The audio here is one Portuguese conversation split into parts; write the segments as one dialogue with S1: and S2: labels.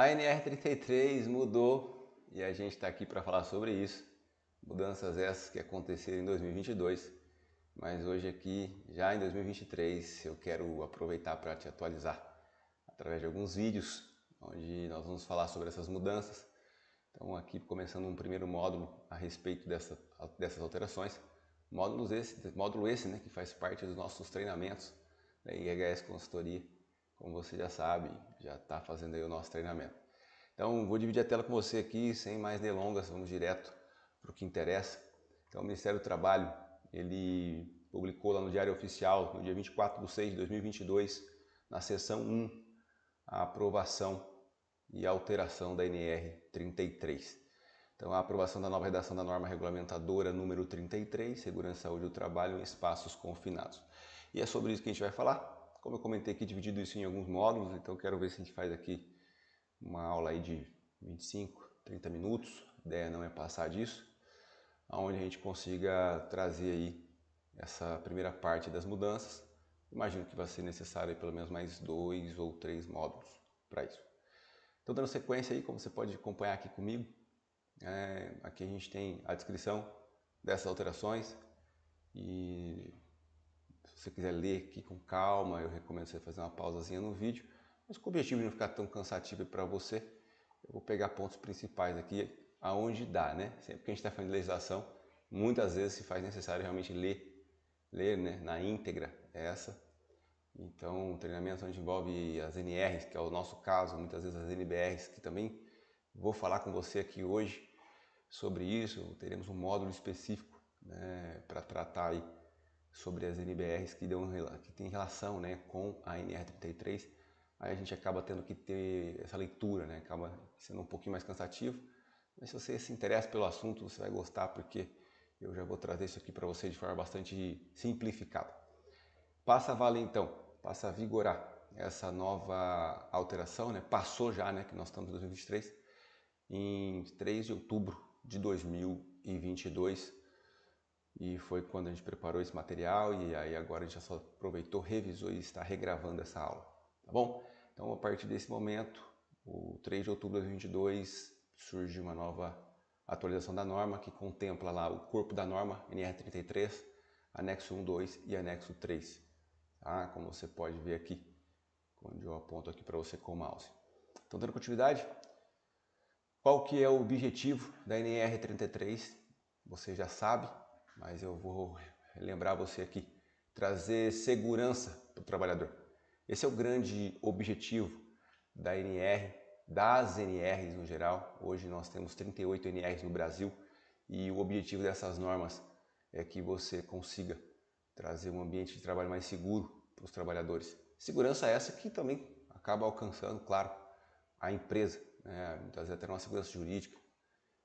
S1: A NR33 mudou e a gente está aqui para falar sobre isso. Mudanças essas que aconteceram em 2022, mas hoje aqui, já em 2023, eu quero aproveitar para te atualizar através de alguns vídeos onde nós vamos falar sobre essas mudanças. Então aqui começando um primeiro módulo a respeito dessa, dessas alterações. Módulos esse, módulo esse né, que faz parte dos nossos treinamentos da IHS Consultoria como você já sabe, já está fazendo aí o nosso treinamento. Então, vou dividir a tela com você aqui, sem mais delongas, vamos direto para o que interessa. Então, o Ministério do Trabalho, ele publicou lá no Diário Oficial, no dia 24 de 6 de 2022, na seção 1, a aprovação e alteração da NR 33. Então, a aprovação da nova redação da norma regulamentadora número 33, Segurança, Saúde e Trabalho em Espaços Confinados. E é sobre isso que a gente vai falar. Como eu comentei aqui, dividido isso em alguns módulos, então quero ver se a gente faz aqui uma aula aí de 25, 30 minutos, a ideia não é passar disso, aonde a gente consiga trazer aí essa primeira parte das mudanças. Imagino que vai ser necessário pelo menos mais dois ou três módulos para isso. Então, dando sequência aí, como você pode acompanhar aqui comigo, é, aqui a gente tem a descrição dessas alterações e se você quiser ler aqui com calma, eu recomendo você fazer uma pausazinha no vídeo. Mas com o objetivo de não ficar tão cansativo para você, eu vou pegar pontos principais aqui, aonde dá, né? Sempre que a gente está falando de legislação, muitas vezes se faz necessário realmente ler, ler né? na íntegra essa. Então, treinamentos onde envolve as NRs, que é o nosso caso, muitas vezes as NBRs, que também vou falar com você aqui hoje sobre isso. Teremos um módulo específico né, para tratar aí sobre as NBRs que, dão, que tem relação né, com a NR33, aí a gente acaba tendo que ter essa leitura, né, acaba sendo um pouquinho mais cansativo. Mas se você se interessa pelo assunto, você vai gostar, porque eu já vou trazer isso aqui para você de forma bastante simplificada. Passa a valer então, passa a vigorar essa nova alteração, né? passou já, né? que nós estamos em 2023, em 3 de outubro de 2022, e foi quando a gente preparou esse material e aí agora a gente já só aproveitou, revisou e está regravando essa aula, tá bom? Então, a partir desse momento, o 3 de outubro de 2022, surge uma nova atualização da norma que contempla lá o corpo da norma NR33, anexo 1, 2 e anexo 3, tá? Como você pode ver aqui, onde eu aponto aqui para você com o mouse. Então, dando continuidade, qual que é o objetivo da NR33? Você já sabe, mas eu vou lembrar você aqui, trazer segurança para o trabalhador. Esse é o grande objetivo da NR, das NRs no geral. Hoje nós temos 38 NRs no Brasil e o objetivo dessas normas é que você consiga trazer um ambiente de trabalho mais seguro para os trabalhadores. Segurança essa que também acaba alcançando, claro, a empresa, né? muitas vezes até uma segurança jurídica,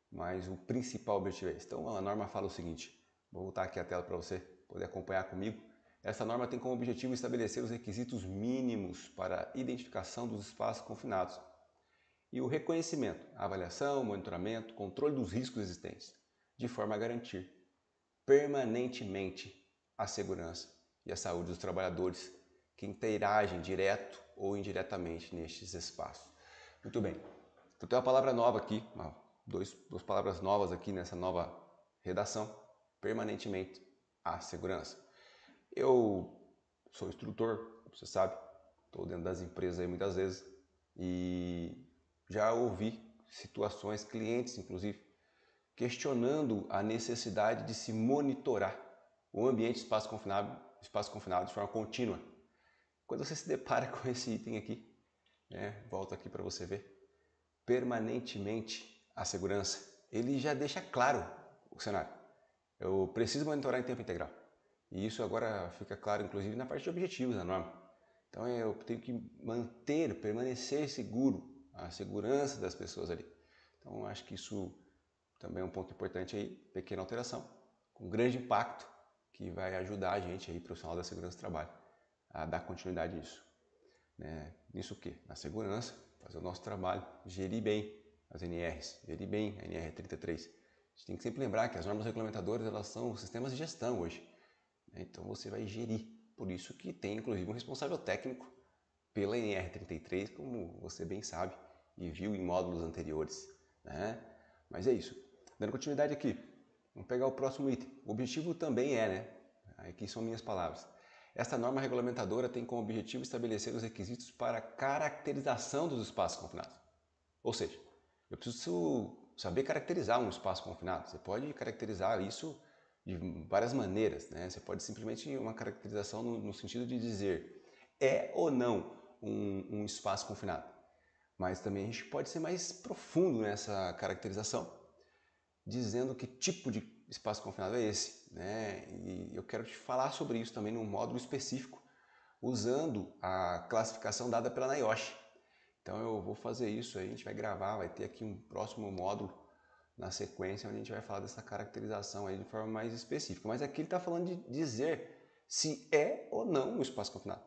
S1: mas o principal objetivo é esse. Então a norma fala o seguinte: Vou voltar aqui a tela para você poder acompanhar comigo. Essa norma tem como objetivo estabelecer os requisitos mínimos para a identificação dos espaços confinados e o reconhecimento, avaliação, monitoramento, controle dos riscos existentes, de forma a garantir permanentemente a segurança e a saúde dos trabalhadores que interagem direto ou indiretamente nestes espaços. Muito bem, então tem uma palavra nova aqui, uma, dois, duas palavras novas aqui nessa nova redação permanentemente a segurança. Eu sou instrutor, você sabe, estou dentro das empresas aí muitas vezes e já ouvi situações, clientes inclusive, questionando a necessidade de se monitorar o ambiente espaço confinado, espaço confinado de forma contínua. Quando você se depara com esse item aqui, né, volto aqui para você ver, permanentemente a segurança, ele já deixa claro o cenário. Eu preciso monitorar em tempo integral. E isso agora fica claro, inclusive, na parte de objetivos da né, norma. Então eu tenho que manter, permanecer seguro, a segurança das pessoas ali. Então acho que isso também é um ponto importante aí, pequena alteração, com grande impacto que vai ajudar a gente aí, profissional da segurança do trabalho, a dar continuidade nisso. Né? Nisso o quê? Na segurança, fazer o nosso trabalho, gerir bem as NRs, gerir bem a NR 33, a gente tem que sempre lembrar que as normas regulamentadoras elas são sistemas de gestão hoje. Né? Então você vai gerir. Por isso que tem inclusive um responsável técnico pela NR33, como você bem sabe e viu em módulos anteriores. Né? Mas é isso. Dando continuidade aqui, vamos pegar o próximo item. O objetivo também é, né? Aqui são minhas palavras. Esta norma regulamentadora tem como objetivo estabelecer os requisitos para a caracterização dos espaços confinados. Ou seja, eu preciso saber caracterizar um espaço confinado. Você pode caracterizar isso de várias maneiras, né? Você pode simplesmente uma caracterização no, no sentido de dizer é ou não um, um, espaço confinado. Mas também a gente pode ser mais profundo nessa caracterização, dizendo que tipo de espaço confinado é esse, né? E eu quero te falar sobre isso também num módulo específico, usando a classificação dada pela NIOSH, então eu vou fazer isso aí, a gente vai gravar, vai ter aqui um próximo módulo na sequência onde a gente vai falar dessa caracterização aí de forma mais específica. Mas aqui ele está falando de dizer se é ou não um espaço confinado.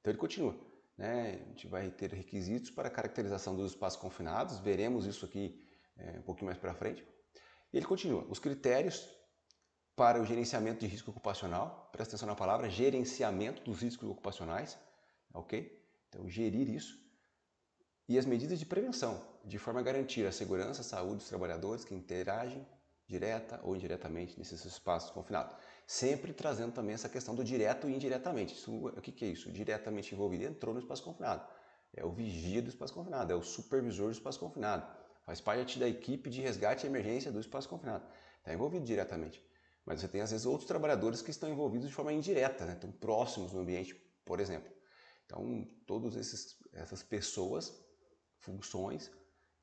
S1: Então ele continua. Né? A gente vai ter requisitos para a caracterização dos espaços confinados, veremos isso aqui é, um pouquinho mais para frente. E ele continua. Os critérios para o gerenciamento de risco ocupacional, presta atenção na palavra, gerenciamento dos riscos ocupacionais, ok? Então, gerir isso e as medidas de prevenção, de forma a garantir a segurança e saúde dos trabalhadores que interagem direta ou indiretamente nesses espaços confinados. Sempre trazendo também essa questão do direto e indiretamente. Isso, o que, que é isso? Diretamente envolvido entrou no espaço confinado. É o vigia do espaço confinado, é o supervisor do espaço confinado. Faz parte da equipe de resgate e emergência do espaço confinado. Está envolvido diretamente. Mas você tem, às vezes, outros trabalhadores que estão envolvidos de forma indireta, né? estão próximos no ambiente, por exemplo. Então, todas essas pessoas funções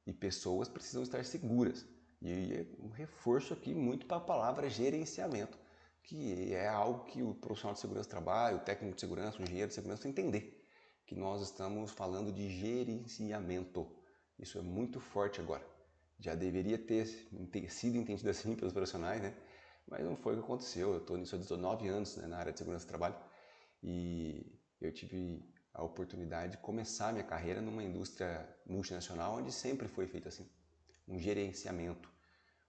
S1: e pessoas precisam estar seguras. E é um reforço aqui muito para a palavra gerenciamento, que é algo que o profissional de segurança do trabalho, o técnico de segurança, o engenheiro de segurança entender, que nós estamos falando de gerenciamento. Isso é muito forte agora. Já deveria ter, ter sido entendido assim pelos profissionais, né? Mas não foi o que aconteceu. Eu estou nisso há 19 anos né, na área de segurança do trabalho e eu tive a oportunidade de começar minha carreira numa indústria multinacional onde sempre foi feito assim, um gerenciamento.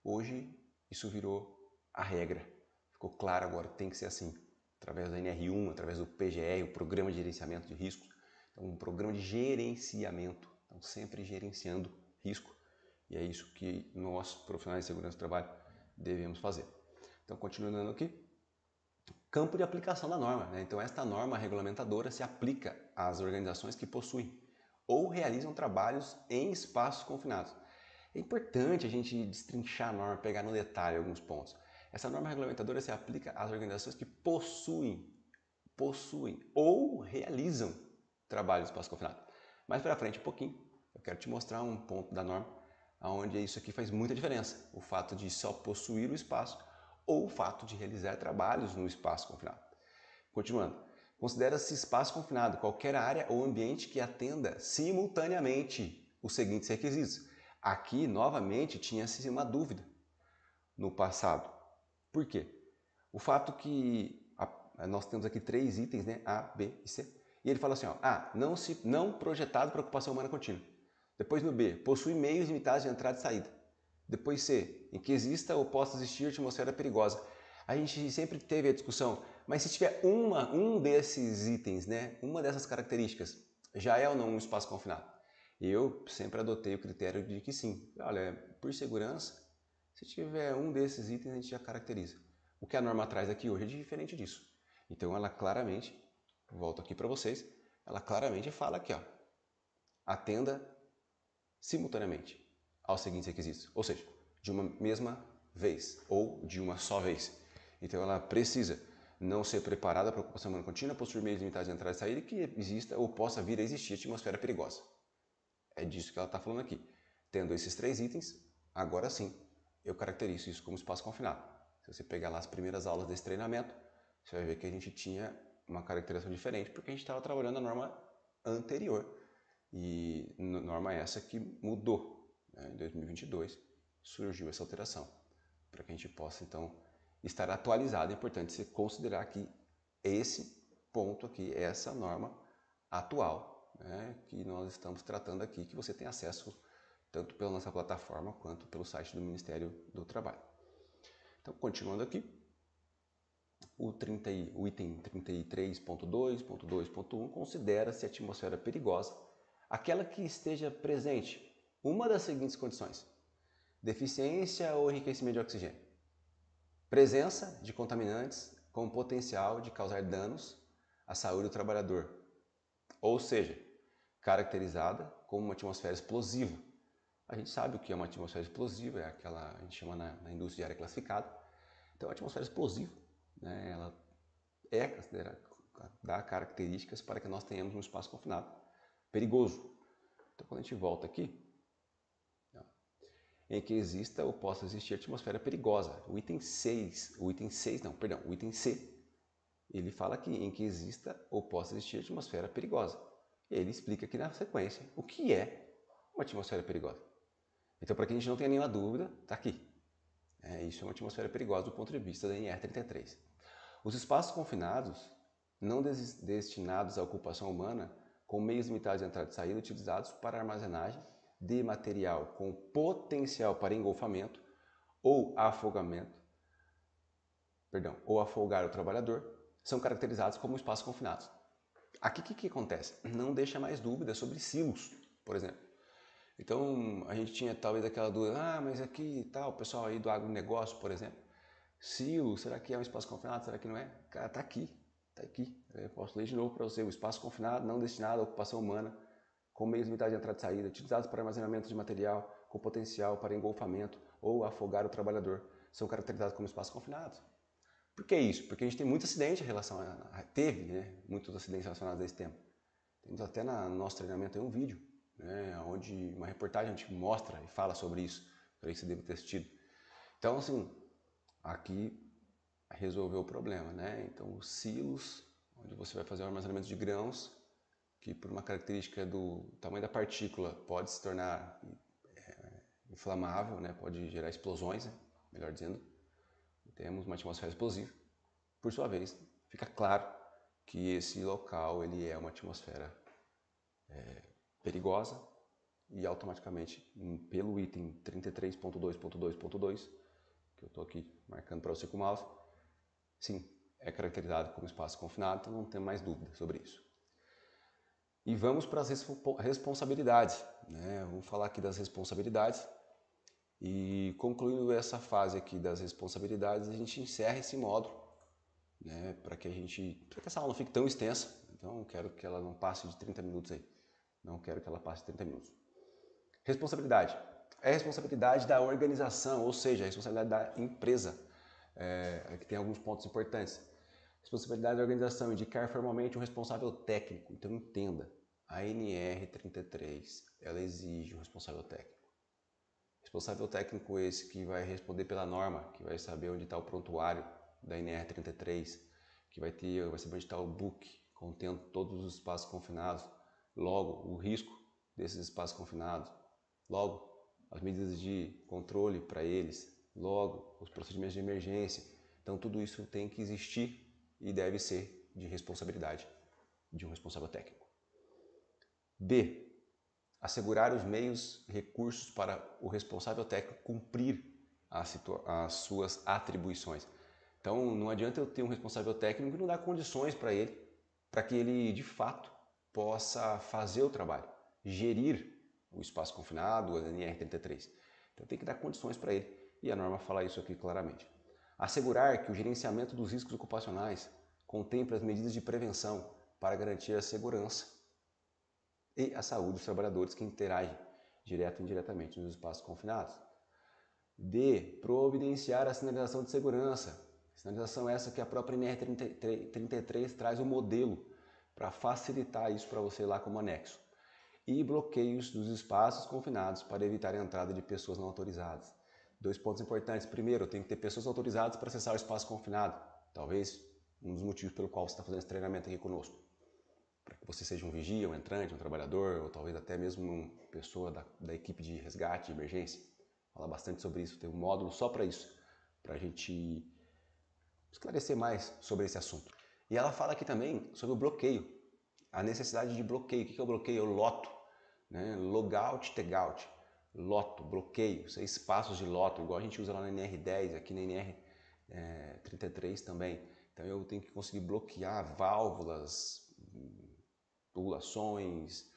S1: Hoje isso virou a regra. Ficou claro agora, tem que ser assim, através da NR1, através do PGR, o Programa de Gerenciamento de Riscos. Então, um programa de gerenciamento, então sempre gerenciando risco. E é isso que nós, profissionais de segurança do trabalho, devemos fazer. Então, continuando aqui, campo de aplicação da norma. Né? Então, esta norma regulamentadora se aplica as organizações que possuem ou realizam trabalhos em espaços confinados. É importante a gente destrinchar a norma, pegar no detalhe alguns pontos. Essa norma regulamentadora se aplica às organizações que possuem, possuem ou realizam trabalhos em espaço confinado. Mais para frente um pouquinho, eu quero te mostrar um ponto da norma onde isso aqui faz muita diferença. O fato de só possuir o espaço ou o fato de realizar trabalhos no espaço confinado. Continuando, Considera-se espaço confinado qualquer área ou ambiente que atenda simultaneamente os seguintes requisitos. Aqui, novamente, tinha-se uma dúvida no passado. Por quê? O fato que a, nós temos aqui três itens, né? A, B e C. E ele fala assim, ó, A, ah, não, se, não projetado para ocupação humana contínua. Depois no B, possui meios limitados de entrada e saída. Depois C, em que exista ou possa existir atmosfera perigosa. A gente sempre teve a discussão, mas se tiver uma, um desses itens, né, uma dessas características, já é ou não um espaço confinado? Eu sempre adotei o critério de que sim. Olha, por segurança, se tiver um desses itens, a gente já caracteriza. O que a norma traz aqui hoje é diferente disso. Então ela claramente, volto aqui para vocês, ela claramente fala aqui, ó, atenda simultaneamente aos seguintes requisitos, ou seja, de uma mesma vez ou de uma só vez. Então ela precisa não ser preparada para ocupação humana contínua, possuir meios limitados de entrada e saída, que exista ou possa vir a existir atmosfera perigosa. É disso que ela está falando aqui. Tendo esses três itens, agora sim, eu caracterizo isso como espaço confinado. Se você pegar lá as primeiras aulas desse treinamento, você vai ver que a gente tinha uma caracterização diferente, porque a gente estava trabalhando a norma anterior. E norma essa que mudou. Né? Em 2022 surgiu essa alteração, para que a gente possa, então, estar atualizada. É importante você considerar que esse ponto aqui, essa norma atual né, que nós estamos tratando aqui, que você tem acesso tanto pela nossa plataforma quanto pelo site do Ministério do Trabalho. Então, continuando aqui, o, 30, o item 33.2.2.1 considera-se atmosfera perigosa aquela que esteja presente uma das seguintes condições: deficiência ou enriquecimento de oxigênio Presença de contaminantes com potencial de causar danos à saúde do trabalhador, ou seja, caracterizada como uma atmosfera explosiva. A gente sabe o que é uma atmosfera explosiva, é aquela a gente chama na, na indústria de área classificada. Então, é a atmosfera explosiva, né, ela é considerada, dá características para que nós tenhamos um espaço confinado perigoso. Então, quando a gente volta aqui, em que exista ou possa existir atmosfera perigosa. O item 6, o item 6 não, perdão, o item C, ele fala que em que exista ou possa existir atmosfera perigosa. Ele explica aqui na sequência o que é uma atmosfera perigosa. Então, para que a gente não tenha nenhuma dúvida, está aqui. É, isso é uma atmosfera perigosa do ponto de vista da NR33. Os espaços confinados, não destinados à ocupação humana, com meios limitados de entrada e saída utilizados para armazenagem, de material com potencial para engolfamento ou afogamento, perdão, ou afogar o trabalhador, são caracterizados como espaços confinados. Aqui o que, que acontece? Não deixa mais dúvidas sobre silos, por exemplo. Então a gente tinha talvez aquela dúvida, ah, mas aqui e tá, tal, o pessoal aí do agronegócio, por exemplo, silo, será que é um espaço confinado, será que não é? Cara, tá aqui, tá aqui. Eu posso ler de novo para você, o espaço confinado não destinado à ocupação humana com meios limitados de entrada e saída, utilizados para armazenamento de material com potencial para engolfamento ou afogar o trabalhador, são caracterizados como espaços confinados. Por que isso? Porque a gente tem muito acidente em relação a... Teve, né? Muitos acidentes relacionados a esse tema. Temos até na, no nosso treinamento um vídeo, né? Onde uma reportagem a gente mostra e fala sobre isso. Creio que você deve ter assistido. Então, assim, aqui resolveu o problema, né? Então, os silos, onde você vai fazer o armazenamento de grãos, que por uma característica do tamanho da partícula pode se tornar é, inflamável, né? pode gerar explosões, né? melhor dizendo, temos uma atmosfera explosiva. Por sua vez, fica claro que esse local ele é uma atmosfera é, perigosa e automaticamente, hum, pelo item 33.2.2.2, que eu estou aqui marcando para você com o mouse, sim, é caracterizado como espaço confinado, então não tem mais dúvida sobre isso. E vamos para as responsabilidades. Né? Vamos falar aqui das responsabilidades. E concluindo essa fase aqui das responsabilidades, a gente encerra esse módulo, né? Para que a gente, para que essa aula não fique tão extensa. Então, eu quero que ela não passe de 30 minutos aí. Não quero que ela passe de 30 minutos. Responsabilidade. É a responsabilidade da organização, ou seja, a é responsabilidade da empresa. É, aqui é tem alguns pontos importantes. Responsabilidade da organização, indicar formalmente um responsável técnico. Então, entenda. A NR 33, ela exige um responsável técnico. Responsável técnico esse que vai responder pela norma, que vai saber onde está o prontuário da NR 33, que vai ter, vai saber onde está o book, contendo todos os espaços confinados, logo o risco desses espaços confinados, logo as medidas de controle para eles, logo os procedimentos de emergência. Então tudo isso tem que existir e deve ser de responsabilidade de um responsável técnico. B. Assegurar os meios e recursos para o responsável técnico cumprir as, as suas atribuições. Então, não adianta eu ter um responsável técnico e não dar condições para ele, para que ele de fato possa fazer o trabalho, gerir o espaço confinado, a NR33. Então, tem que dar condições para ele e a norma fala isso aqui claramente. Assegurar que o gerenciamento dos riscos ocupacionais contemple as medidas de prevenção para garantir a segurança e a saúde dos trabalhadores que interagem direto e indiretamente nos espaços confinados. D. Providenciar a sinalização de segurança. Sinalização essa que a própria NR33 traz o um modelo para facilitar isso para você lá como anexo. E bloqueios dos espaços confinados para evitar a entrada de pessoas não autorizadas. Dois pontos importantes. Primeiro, tem que ter pessoas autorizadas para acessar o espaço confinado. Talvez um dos motivos pelo qual você está fazendo esse treinamento aqui conosco para que você seja um vigia, um entrante, um trabalhador, ou talvez até mesmo uma pessoa da, da equipe de resgate, de emergência. fala bastante sobre isso, tem um módulo só para isso, para a gente esclarecer mais sobre esse assunto. E ela fala aqui também sobre o bloqueio, a necessidade de bloqueio. O que é o bloqueio? o loto, né? logout, tagout, loto, bloqueio, seis passos é espaços de loto, igual a gente usa lá na NR10, aqui na NR33 é, eh, também. Então eu tenho que conseguir bloquear válvulas, tubulações,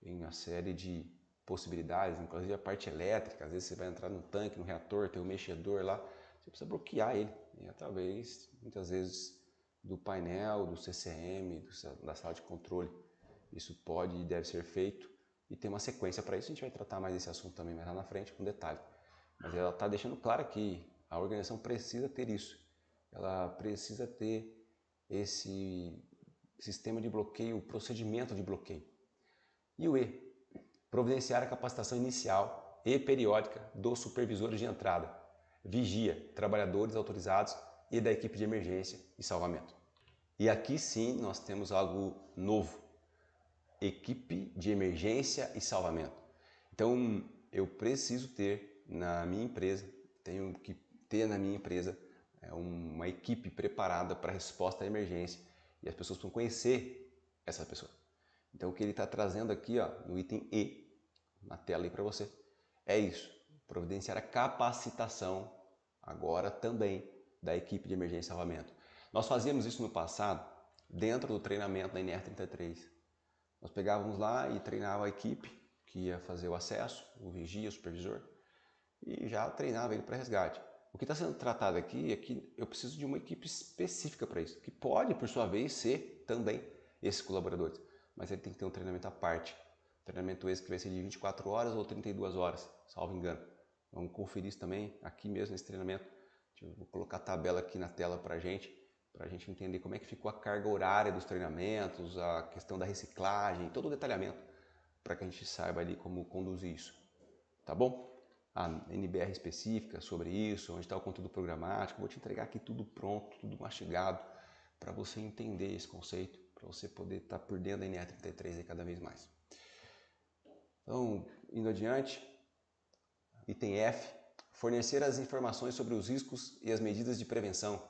S1: em uma série de possibilidades, inclusive a parte elétrica. Às vezes você vai entrar no tanque, no reator, tem um mexedor lá, você precisa bloquear ele. E né, através, muitas vezes, do painel, do CCM, do, da sala de controle. Isso pode e deve ser feito e tem uma sequência para isso. A gente vai tratar mais desse assunto também mais lá na frente, com detalhe. Mas ela está deixando claro que a organização precisa ter isso. Ela precisa ter esse sistema de bloqueio, procedimento de bloqueio. E o E, providenciar a capacitação inicial e periódica dos supervisores de entrada, vigia, trabalhadores autorizados e da equipe de emergência e salvamento. E aqui sim nós temos algo novo: equipe de emergência e salvamento. Então eu preciso ter na minha empresa, tenho que ter na minha empresa é, uma equipe preparada para resposta à emergência e as pessoas precisam conhecer essa pessoa. Então, o que ele está trazendo aqui, ó, no item E, na tela aí para você, é isso. Providenciar a capacitação, agora também, da equipe de emergência e salvamento. Nós fazíamos isso no passado, dentro do treinamento da NR33. Nós pegávamos lá e treinava a equipe que ia fazer o acesso, o vigia, o supervisor, e já treinava ele para resgate. O que está sendo tratado aqui é que eu preciso de uma equipe específica para isso, que pode, por sua vez, ser também esses colaboradores, mas ele tem que ter um treinamento à parte. Treinamento esse que vai ser de 24 horas ou 32 horas, salvo engano. Vamos conferir isso também aqui mesmo nesse treinamento. Eu vou colocar a tabela aqui na tela para a gente, para a gente entender como é que ficou a carga horária dos treinamentos, a questão da reciclagem, todo o detalhamento, para que a gente saiba ali como conduzir isso. Tá bom? a NBR específica sobre isso, onde está o conteúdo programático. Vou te entregar aqui tudo pronto, tudo mastigado, para você entender esse conceito, para você poder estar tá por dentro da NR33 cada vez mais. Então, indo adiante, item F, fornecer as informações sobre os riscos e as medidas de prevenção,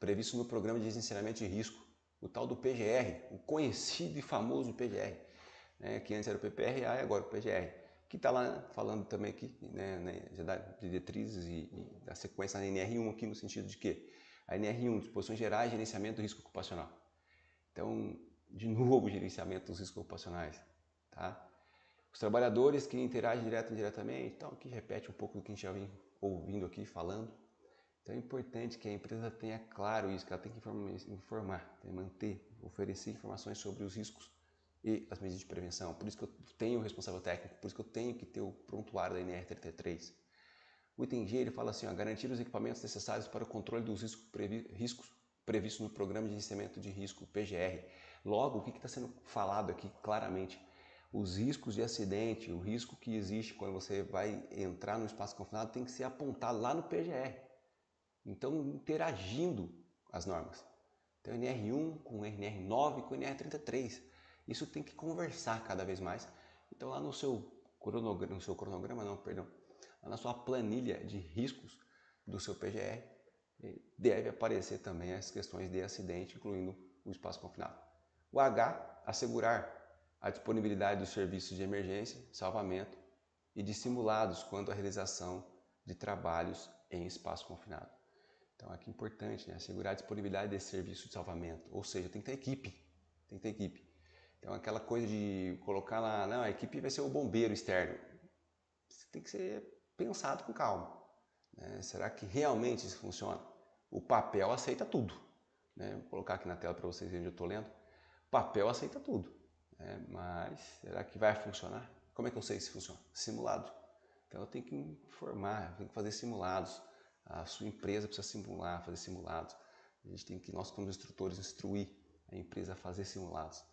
S1: previsto no Programa de Gerenciamento de Risco, o tal do PGR, o conhecido e famoso PGR, né, que antes era o PPRA e agora o PGR que está lá falando também aqui, né, né já dá diretrizes e, e da sequência da NR1 aqui no sentido de que a NR1, disposições gerais, gerenciamento do risco ocupacional. Então, de novo, gerenciamento dos riscos ocupacionais, tá? Os trabalhadores que interagem direto e indiretamente, então, que repete um pouco do que a gente já vem ouvindo aqui, falando. Então, é importante que a empresa tenha claro isso, que ela tem que informar, tem né, que manter, oferecer informações sobre os riscos e as medidas de prevenção. Por isso que eu tenho o responsável técnico, por isso que eu tenho que ter o prontuário da NR33. O item G ele fala assim: ó, garantir os equipamentos necessários para o controle dos riscos, previ riscos previstos no Programa de Gerenciamento de Risco, PGR. Logo, o que está sendo falado aqui claramente? Os riscos de acidente, o risco que existe quando você vai entrar no espaço confinado tem que ser apontado lá no PGR. Então, interagindo as normas. Então, NR1 com NR9 com NR33 isso tem que conversar cada vez mais. Então lá no seu cronograma, no seu cronograma não, perdão, na sua planilha de riscos do seu PGR, eh, deve aparecer também as questões de acidente, incluindo o espaço confinado. O H, assegurar a disponibilidade dos serviços de emergência, salvamento e de simulados quanto à realização de trabalhos em espaço confinado. Então, aqui é importante, né? Assegurar a disponibilidade desse serviço de salvamento. Ou seja, tem que ter equipe. Tem que ter equipe. Então aquela coisa de colocar lá, não, a equipe vai ser o bombeiro externo. Isso tem que ser pensado com calma. Né? Será que realmente isso funciona? O papel aceita tudo. Né? Vou colocar aqui na tela para vocês verem onde eu estou lendo. O papel aceita tudo. Né? Mas será que vai funcionar? Como é que eu sei se funciona? Simulado. Então eu tenho que informar, tenho que fazer simulados. A sua empresa precisa simular, fazer simulados. A gente tem que, nós como instrutores, instruir a empresa a fazer simulados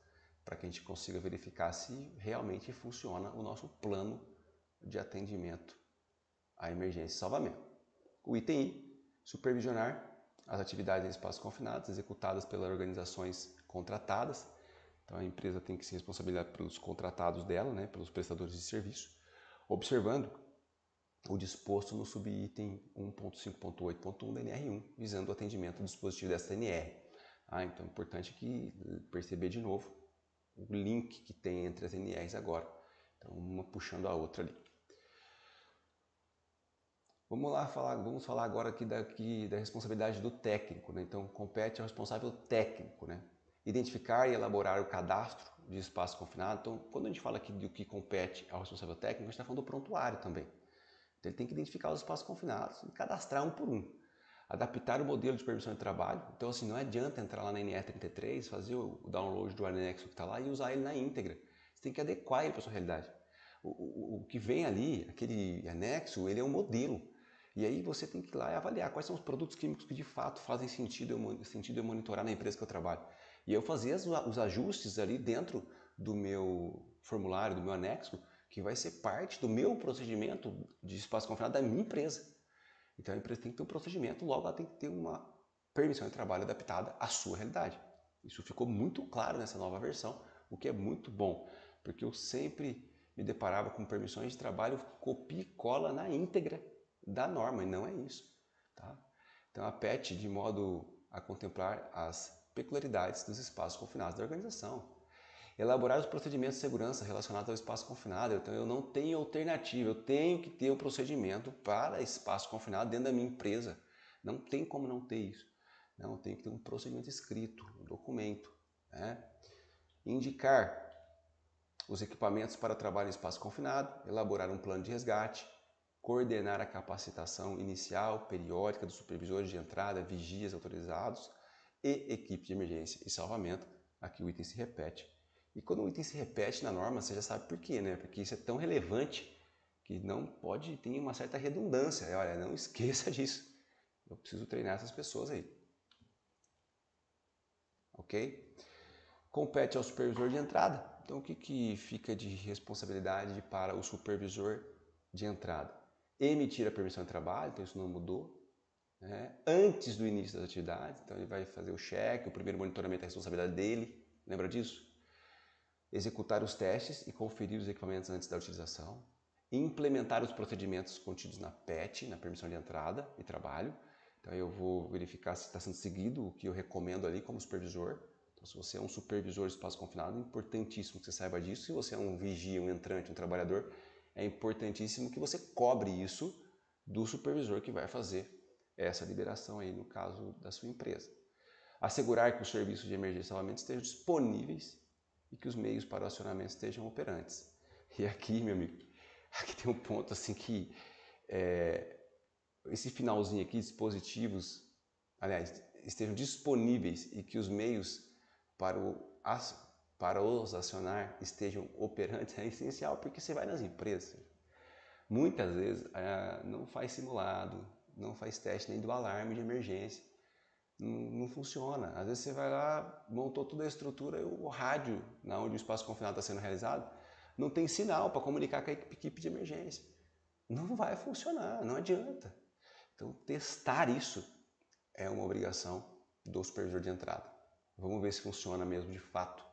S1: para que a gente consiga verificar se realmente funciona o nosso plano de atendimento à emergência e salvamento. O item I, supervisionar as atividades em espaços confinados executadas pelas organizações contratadas. Então a empresa tem que se responsabilizar pelos contratados dela, né, pelos prestadores de serviço, observando o disposto no subitem 1.5.8.1 da NR1, visando o atendimento do dispositivo dessa NR. Ah, então é importante que perceber de novo o link que tem entre as NRs agora. Então, uma puxando a outra ali. Vamos lá falar, vamos falar agora aqui da, aqui da responsabilidade do técnico. Né? Então, compete ao responsável técnico, né? Identificar e elaborar o cadastro de espaço confinado. Então, quando a gente fala aqui do que compete ao responsável técnico, a gente está falando do prontuário também. Então, ele tem que identificar os espaços confinados e cadastrar um por um adaptar o modelo de permissão de trabalho. Então, assim, não adianta entrar lá na NE33, fazer o download do anexo que está lá e usar ele na íntegra. Você tem que adequar ele para a sua realidade. O, o, o, que vem ali, aquele anexo, ele é um modelo. E aí você tem que ir lá e avaliar quais são os produtos químicos que de fato fazem sentido eu, sentido eu monitorar na empresa que eu trabalho. E eu fazia os ajustes ali dentro do meu formulário, do meu anexo, que vai ser parte do meu procedimento de espaço confinado da minha empresa. Então a empresa tem que ter um procedimento, logo ela tem que ter uma permissão de trabalho adaptada à sua realidade. Isso ficou muito claro nessa nova versão, o que é muito bom, porque eu sempre me deparava com permissões de trabalho copia e cola na íntegra da norma, e não é isso. Tá? Então a PET, de modo a contemplar as peculiaridades dos espaços confinados da organização, elaborar os procedimentos de segurança relacionados ao espaço confinado. Então eu não tenho alternativa, eu tenho que ter um procedimento para espaço confinado dentro da minha empresa. Não tem como não ter isso. Não, né? tem que ter um procedimento escrito, um documento. Né? Indicar os equipamentos para trabalho em espaço confinado, elaborar um plano de resgate, coordenar a capacitação inicial, periódica dos supervisores de entrada, vigias autorizados e equipe de emergência e salvamento. Aqui o item se repete e quando um item se repete na norma, você já sabe por quê, né? Porque isso é tão relevante que não pode ter uma certa redundância. É, olha, não esqueça disso. Eu preciso treinar essas pessoas aí. Ok? Compete ao supervisor de entrada. Então, o que, que fica de responsabilidade para o supervisor de entrada? Emitir a permissão de trabalho, então isso não mudou. Né? Antes do início das atividades, então ele vai fazer o cheque, o primeiro monitoramento é a responsabilidade dele. Lembra disso? executar os testes e conferir os equipamentos antes da utilização, implementar os procedimentos contidos na PET, na permissão de entrada e trabalho. Então eu vou verificar se está sendo seguido o que eu recomendo ali como supervisor. Então se você é um supervisor de espaço confinado, é importantíssimo que você saiba disso. Se você é um vigia, um entrante, um trabalhador, é importantíssimo que você cobre isso do supervisor que vai fazer essa liberação aí no caso da sua empresa. Assegurar que os serviços de emergência e salvamento estejam disponíveis e que os meios para o acionamento estejam operantes. E aqui, meu amigo, aqui tem um ponto assim que é, esse finalzinho aqui, dispositivos, aliás, estejam disponíveis e que os meios para o para os acionar estejam operantes é essencial porque você vai nas empresas. Muitas vezes ah, não faz simulado, não faz teste nem do alarme de emergência não funciona. Às vezes você vai lá, montou toda a estrutura e o rádio, na né, onde o espaço confinado está sendo realizado, não tem sinal para comunicar com a equipe de emergência. Não vai funcionar, não adianta. Então, testar isso é uma obrigação do supervisor de entrada. Vamos ver se funciona mesmo de fato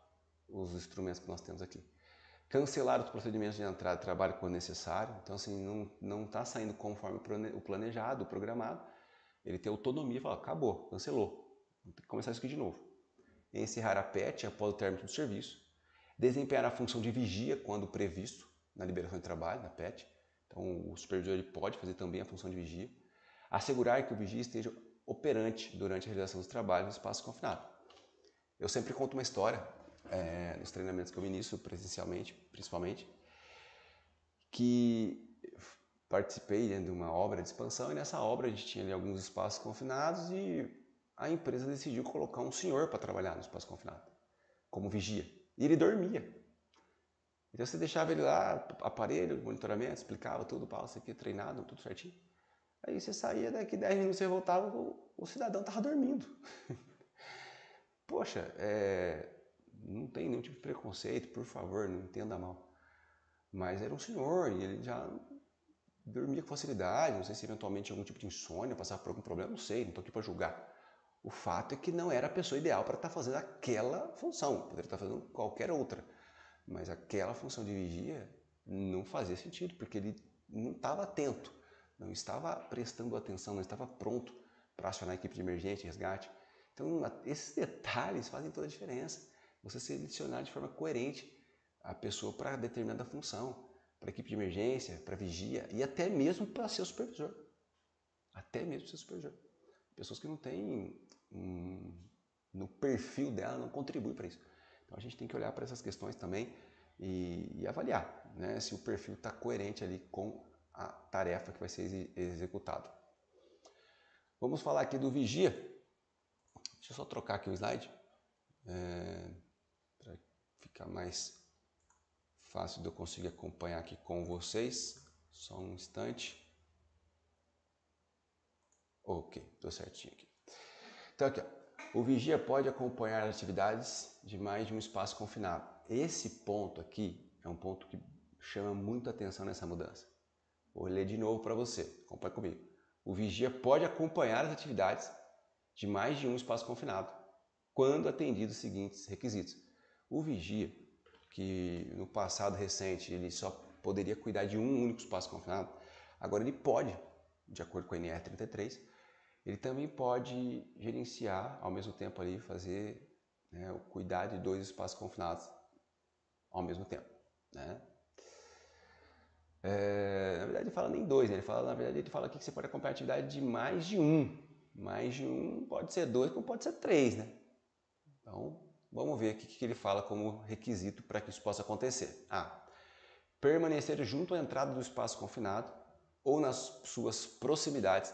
S1: os instrumentos que nós temos aqui. Cancelar os procedimentos de entrada e trabalho quando necessário. Então, assim, não está saindo conforme o planejado, o programado ele tem autonomia e fala, acabou, cancelou. Tem que começar isso aqui de novo. Encerrar a PET após o término do serviço. Desempenhar a função de vigia quando previsto na liberação de trabalho, na PET. Então, o supervisor ele pode fazer também a função de vigia. Assegurar que o vigia esteja operante durante a realização dos trabalhos no espaço confinado. Eu sempre conto uma história é, nos treinamentos que eu ministro presencialmente, principalmente, que participei né, de uma obra de expansão e nessa obra a gente tinha ali alguns espaços confinados e a empresa decidiu colocar um senhor para trabalhar no espaço confinado, como vigia. E ele dormia. Então você deixava ele lá, aparelho, monitoramento, explicava tudo, pau, você aqui, treinado, tudo certinho. Aí você saía, daqui 10 minutos você voltava, o, o cidadão estava dormindo. Poxa, é, não tem nenhum tipo de preconceito, por favor, não entenda mal. Mas era um senhor e ele já dormia com facilidade, não sei se eventualmente tinha algum tipo de insônia, passava por algum problema, não sei, não estou aqui para julgar. O fato é que não era a pessoa ideal para estar tá fazendo aquela função, poderia estar tá fazendo qualquer outra, mas aquela função de vigia não fazia sentido, porque ele não estava atento, não estava prestando atenção, não estava pronto para acionar a equipe de emergência, resgate. Então, esses detalhes fazem toda a diferença. Você selecionar de forma coerente a pessoa para determinada função para a equipe de emergência, para vigia e até mesmo para ser supervisor. Até mesmo ser supervisor. Pessoas que não têm, no perfil dela, não contribuem para isso. Então a gente tem que olhar para essas questões também e, e avaliar né, se o perfil está coerente ali com a tarefa que vai ser executado. Vamos falar aqui do vigia. Deixa eu só trocar aqui o slide é, para ficar mais fácil de eu conseguir acompanhar aqui com vocês. Só um instante. Ok, deu certinho aqui. Então aqui, ó. o vigia pode acompanhar as atividades de mais de um espaço confinado. Esse ponto aqui é um ponto que chama muita atenção nessa mudança. Vou ler de novo para você, acompanha comigo. O vigia pode acompanhar as atividades de mais de um espaço confinado, quando atendidos os seguintes requisitos. O vigia que no passado recente ele só poderia cuidar de um único espaço confinado, agora ele pode, de acordo com a NR33, ele também pode gerenciar, ao mesmo tempo ali, fazer né, o cuidar de dois espaços confinados ao mesmo tempo, né? É, na verdade ele fala nem dois, né? ele fala, na verdade ele fala aqui que você pode acompanhar atividade de mais de um, mais de um pode ser dois, como pode ser três, né? Então Vamos ver o que ele fala como requisito para que isso possa acontecer. A. Permanecer junto à entrada do espaço confinado ou nas suas proximidades,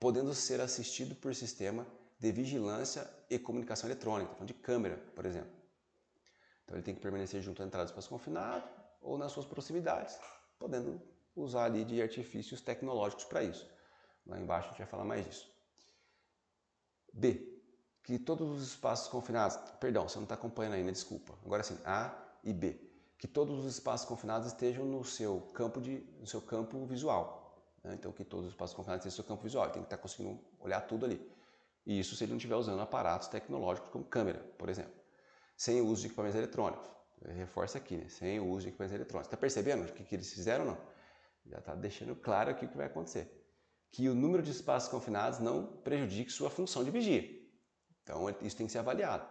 S1: podendo ser assistido por sistema de vigilância e comunicação eletrônica, então de câmera, por exemplo. Então ele tem que permanecer junto à entrada do espaço confinado ou nas suas proximidades, podendo usar ali de artifícios tecnológicos para isso. Lá embaixo a gente vai falar mais disso. B que todos os espaços confinados, perdão, você não está acompanhando ainda, desculpa. Agora sim, A e B, que todos os espaços confinados estejam no seu campo de, no seu campo visual. Né? Então que todos os espaços confinados estejam no seu campo visual, tem que estar tá conseguindo olhar tudo ali. E isso se ele não estiver usando aparatos tecnológicos como câmera, por exemplo, sem o uso de equipamentos eletrônicos. Reforça aqui, né? sem o uso de equipamentos eletrônicos. Está percebendo o que, que eles fizeram ou não? Já está deixando claro aqui o que vai acontecer. Que o número de espaços confinados não prejudique sua função de vigia. Então é, isso tem que ser avaliado.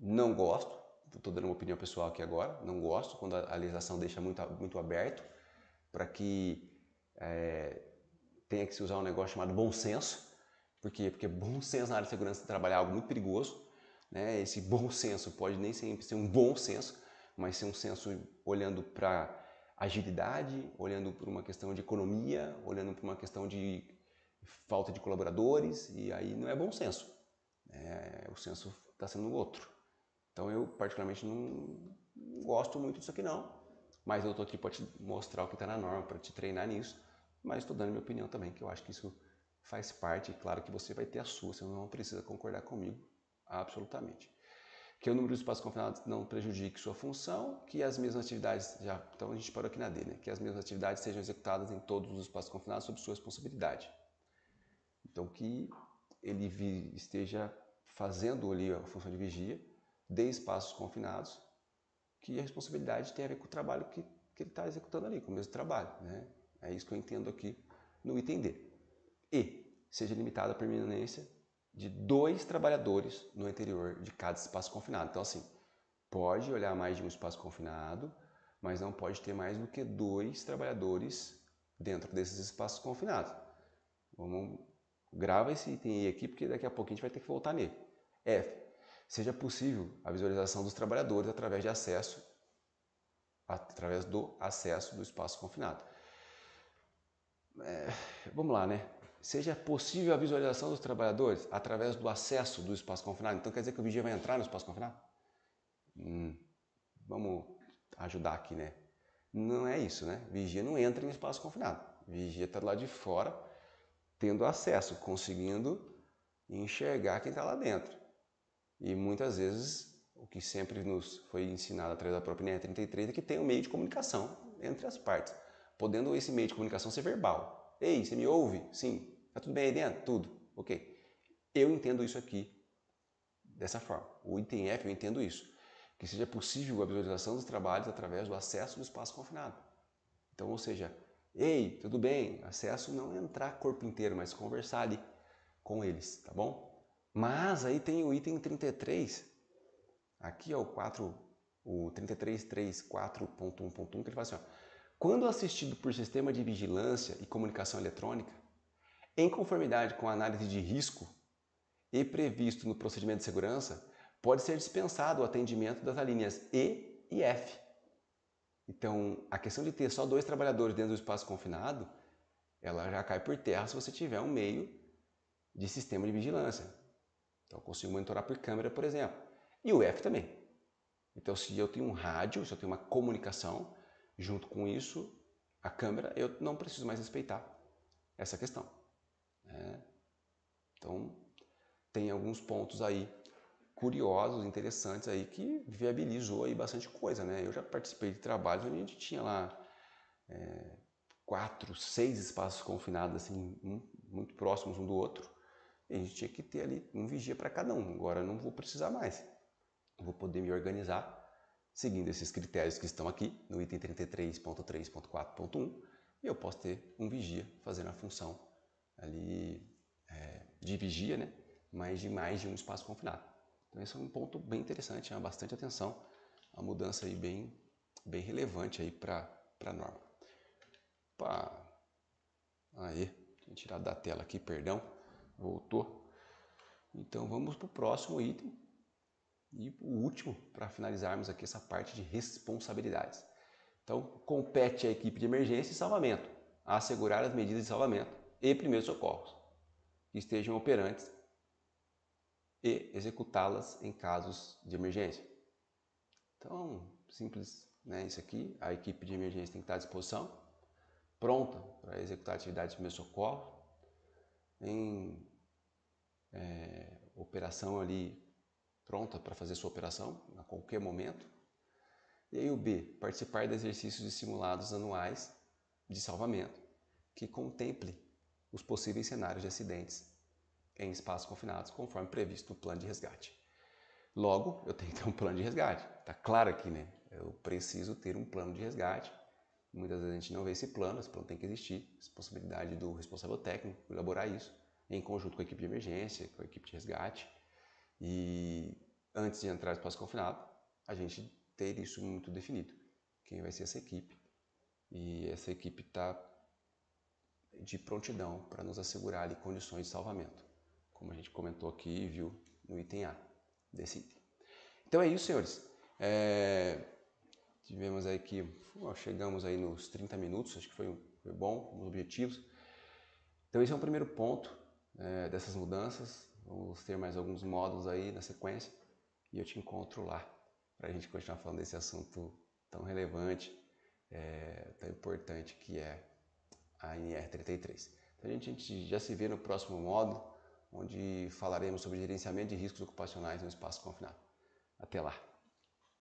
S1: Não gosto, estou dando uma opinião pessoal aqui agora, não gosto quando a legislação deixa muito, muito aberto para que é, tenha que se usar um negócio chamado bom senso. Por quê? Porque bom senso na área de segurança de trabalho é algo muito perigoso. Né? Esse bom senso pode nem sempre ser um bom senso, mas ser um senso olhando para agilidade, olhando para uma questão de economia, olhando para uma questão de falta de colaboradores, e aí não é bom senso é, o senso está sendo outro. Então eu particularmente não gosto muito disso aqui não, mas eu estou aqui para te mostrar o que está na norma, para te treinar nisso, mas estou dando minha opinião também, que eu acho que isso faz parte, claro que você vai ter a sua, você não precisa concordar comigo absolutamente. Que o número de espaços confinados não prejudique sua função, que as mesmas atividades, já, então a gente parou aqui na D, né? que as mesmas atividades sejam executadas em todos os espaços confinados sob sua responsabilidade. Então que ele esteja fazendo ali a função de vigia, de espaços confinados, que a responsabilidade tem a ver com o trabalho que, que ele está executando ali, com o mesmo trabalho. Né? É isso que eu entendo aqui no item D. E seja limitada a permanência de dois trabalhadores no interior de cada espaço confinado. Então, assim, pode olhar mais de um espaço confinado, mas não pode ter mais do que dois trabalhadores dentro desses espaços confinados. Vamos grava esse item E aqui, porque daqui a pouco a gente vai ter que voltar nele. F. É, seja possível a visualização dos trabalhadores através de acesso através do acesso do espaço confinado. É, vamos lá, né? Seja possível a visualização dos trabalhadores através do acesso do espaço confinado. Então quer dizer que o vigia vai entrar no espaço confinado? Hum, vamos ajudar aqui, né? Não é isso, né? Vigia não entra em espaço confinado. Vigia está lá de fora, tendo acesso, conseguindo enxergar quem está lá dentro. E muitas vezes o que sempre nos foi ensinado através da própria NEA 33 é que tem um meio de comunicação entre as partes, podendo esse meio de comunicação ser verbal. Ei, você me ouve? Sim. Tá tudo bem aí dentro? Tudo. Ok. Eu entendo isso aqui dessa forma. O item F, eu entendo isso. Que seja possível a visualização dos trabalhos através do acesso do espaço confinado. Então, ou seja, ei, tudo bem, acesso não é entrar corpo inteiro, mas conversar ali com eles, tá bom? Mas aí tem o item 33, aqui é o 4, o 3334.1.1, que ele fala assim, ó, quando assistido por sistema de vigilância e comunicação eletrônica, em conformidade com a análise de risco e previsto no procedimento de segurança, pode ser dispensado o atendimento das linhas E e F. Então, a questão de ter só dois trabalhadores dentro do espaço confinado, ela já cai por terra se você tiver um meio de sistema de vigilância. Então eu consigo monitorar por câmera, por exemplo. E o F também. Então se eu tenho um rádio, se eu tenho uma comunicação, junto com isso, a câmera, eu não preciso mais respeitar essa questão. Né? Então tem alguns pontos aí curiosos, interessantes aí que viabilizou aí bastante coisa, né? Eu já participei de trabalhos onde a gente tinha lá é, quatro, seis espaços confinados assim, muito próximos um do outro, a gente tinha que ter ali um vigia para cada um. Agora não vou precisar mais. vou poder me organizar seguindo esses critérios que estão aqui no item 33.3.4.1 e eu posso ter um vigia fazendo a função ali é, de vigia, né? mas de mais de um espaço confinado. Então esse é um ponto bem interessante, chama bastante atenção, a mudança aí bem, bem relevante aí para a norma. Opa. Aí, tirar da tela aqui, perdão. Voltou. Então vamos para o próximo item e o último para finalizarmos aqui essa parte de responsabilidades. Então compete à equipe de emergência e salvamento assegurar as medidas de salvamento e primeiros socorros que estejam operantes e executá-las em casos de emergência. Então, simples, né? Isso aqui, a equipe de emergência tem que estar à disposição, pronta para executar atividades de primeiro socorro, em é, operação ali pronta para fazer sua operação a qualquer momento. E aí o B, participar de exercícios simulados anuais de salvamento, que contemple os possíveis cenários de acidentes em espaços confinados, conforme previsto no plano de resgate. Logo, eu tenho que ter um plano de resgate. Tá claro aqui, né? Eu preciso ter um plano de resgate Muitas vezes a gente não vê esse plano, esse plano tem que existir, responsabilidade do responsável técnico elaborar isso, em conjunto com a equipe de emergência, com a equipe de resgate. E antes de entrar no espaço confinado, a gente ter isso muito definido. Quem vai ser essa equipe? E essa equipe está de prontidão para nos assegurar ali, condições de salvamento, como a gente comentou aqui e viu no item A desse item. Então é isso, senhores. É... Tivemos aí que chegamos aí nos 30 minutos, acho que foi, foi bom, os objetivos. Então esse é o primeiro ponto é, dessas mudanças. Vamos ter mais alguns módulos aí na sequência e eu te encontro lá para a gente continuar falando desse assunto tão relevante, é, tão importante que é a NR33. Então a gente, a gente já se vê no próximo módulo, onde falaremos sobre gerenciamento de riscos ocupacionais no espaço confinado. Até lá!